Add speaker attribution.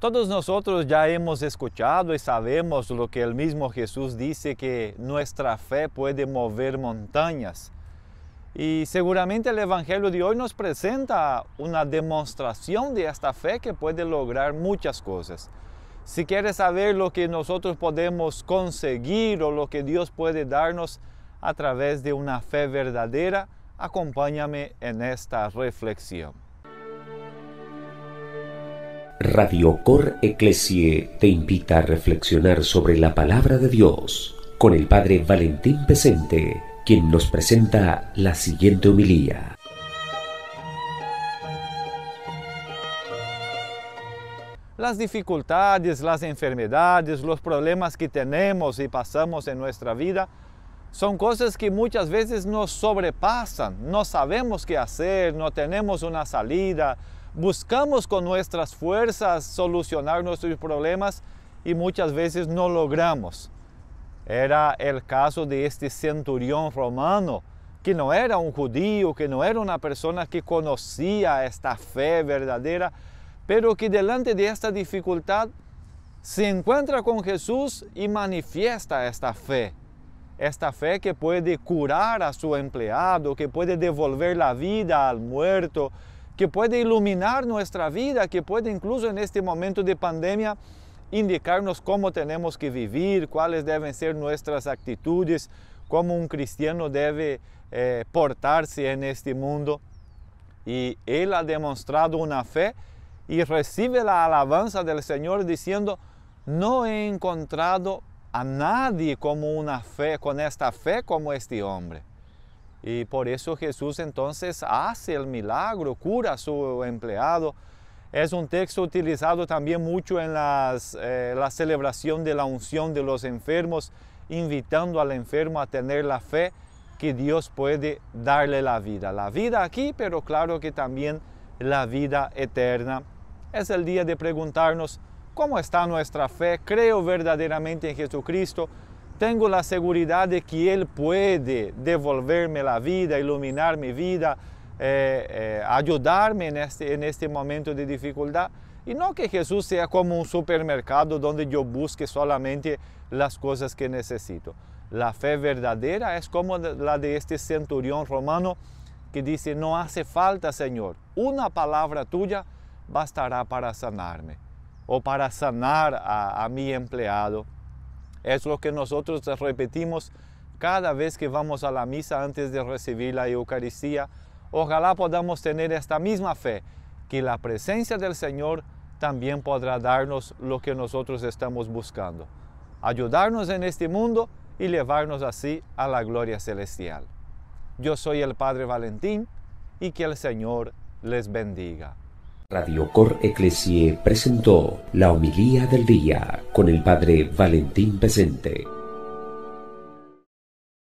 Speaker 1: Todos nosotros ya hemos escuchado y sabemos lo que el mismo Jesús dice, que nuestra fe puede mover montañas. Y seguramente el Evangelio de hoy nos presenta una demostración de esta fe que puede lograr muchas cosas. Si quieres saber lo que nosotros podemos conseguir o lo que Dios puede darnos a través de una fe verdadera, acompáñame en esta reflexión.
Speaker 2: Radio Cor Ecclesie te invita a reflexionar sobre la palabra de Dios con el Padre Valentín Pesente, quien nos presenta la siguiente homilía.
Speaker 1: Las dificultades, las enfermedades, los problemas que tenemos y pasamos en nuestra vida son cosas que muchas veces nos sobrepasan, no sabemos qué hacer, no tenemos una salida, buscamos con nuestras fuerzas solucionar nuestros problemas y muchas veces no logramos. Era el caso de este centurión romano, que no era un judío, que no era una persona que conocía esta fe verdadera, pero que delante de esta dificultad se encuentra con Jesús y manifiesta esta fe. Esta fe que puede curar a su empleado, que puede devolver la vida al muerto, que puede iluminar nuestra vida, que puede incluso en este momento de pandemia indicarnos cómo tenemos que vivir, cuáles deben ser nuestras actitudes, cómo un cristiano debe eh, portarse en este mundo. Y él ha demostrado una fe y recibe la alabanza del Señor diciendo, no he encontrado a nadie como una fe, con esta fe como este hombre. Y por eso Jesús entonces hace el milagro, cura a su empleado. Es un texto utilizado también mucho en eh, la celebración de la unción de los enfermos, invitando al enfermo a tener la fe que Dios puede darle la vida. La vida aquí, pero claro que también la vida eterna. Es el día de preguntarnos cómo está nuestra fe. ¿Creo verdaderamente en Jesucristo? Tengo la seguridad de que Él puede devolverme la vida, iluminar mi vida, eh, eh, ayudarme en este, en este momento de dificultad. Y no que Jesús sea como un supermercado donde yo busque solamente las cosas que necesito. La fe verdadera es como la de este centurión romano que dice, no hace falta, Señor, una palabra tuya bastará para sanarme o para sanar a mi empleado es lo que nosotros repetimos cada vez que vamos a la misa antes de recibir la Eucaristía. Ojalá podamos tener esta misma fe, que la presencia del Señor también podrá darnos lo que nosotros estamos buscando, ayudarnos en este mundo y llevarnos así a la gloria celestial. Yo soy el Padre Valentín y que el Señor les bendiga.
Speaker 2: Radio Cor Ecclesie presentó la homilía del día con el padre Valentín Pesente.